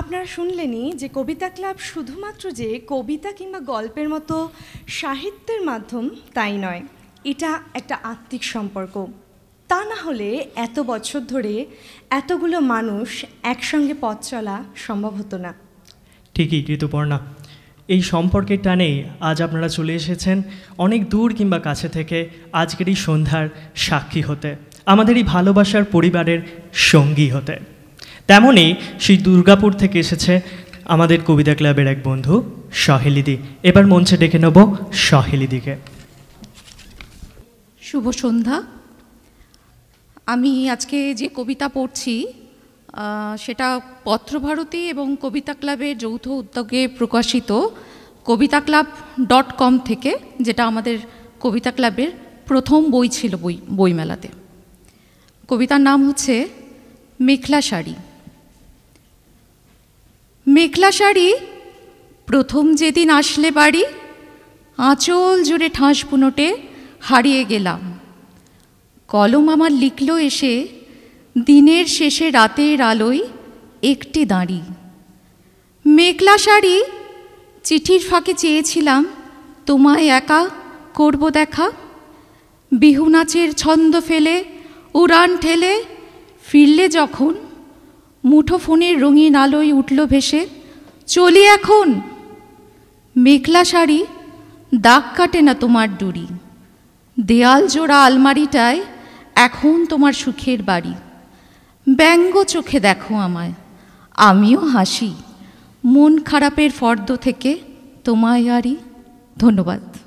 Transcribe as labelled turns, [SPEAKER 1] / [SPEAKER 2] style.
[SPEAKER 1] আপনারা শুনলেনই যে কবিতা ক্লাব শুধুমাত্র যে কবিতা কিংবা গল্পের মতো সাহিত্যের মাধ্যম তাই নয় এটা একটা আত্মিক সম্পর্ক তা না হলে এত বছর ধরে এতগুলো মানুষ একসঙ্গে পথ চলা সম্ভব হতো না
[SPEAKER 2] ঠিকই ঋতুপর্ণা এই সম্পর্কের টানে আজ আপনারা চলে এসেছেন অনেক দূর কিংবা কাছে থেকে আজকের এই সন্ধ্যার সাক্ষী হতে আমাদের এই ভালোবাসার পরিবারের সঙ্গী হতে তেমনই সেই দুর্গাপুর থেকে এসেছে আমাদের কবিতা ক্লাবের এক বন্ধু সহেলিদি এবার মঞ্চে ডেকে নেব সহেলিদিকে
[SPEAKER 3] শুভ সন্ধ্যা আমি আজকে যে কবিতা পড়ছি সেটা পত্রভারতী এবং কবিতা ক্লাবের যৌথ উদ্যোগে প্রকাশিত কবিতা ক্লাব ডট কম থেকে যেটা আমাদের কবিতা ক্লাবের প্রথম বই ছিল বই বইমেলাতে কবিতার নাম হচ্ছে মেখলা শাড়ি মেঘলা শাড়ি প্রথম যেদিন আসলে বাড়ি আঁচল জুড়ে ঠাঁস পুনোটে হারিয়ে গেলাম কলম আমার লিখল এসে দিনের শেষে রাতের আলোয় একটি দাঁড়ি মেঘলা শাড়ি চিঠির ফাঁকে চেয়েছিলাম তোমায় একা করব দেখা বিহু নাচের ছন্দ ফেলে উড়ান ঠেলে ফিরলে যখন মুঠো ফোনের রঙিন আলোয় উঠল ভেসে চলি এখন মেঘলা শাড়ি দাগ কাটে না তোমার ডুরি দেয়াল জোড়া আলমারিটায় এখন তোমার সুখের বাড়ি ব্যঙ্গ চোখে দেখো আমায় আমিও হাসি মন খারাপের ফর্দ থেকে তোমায় আরই ধন্যবাদ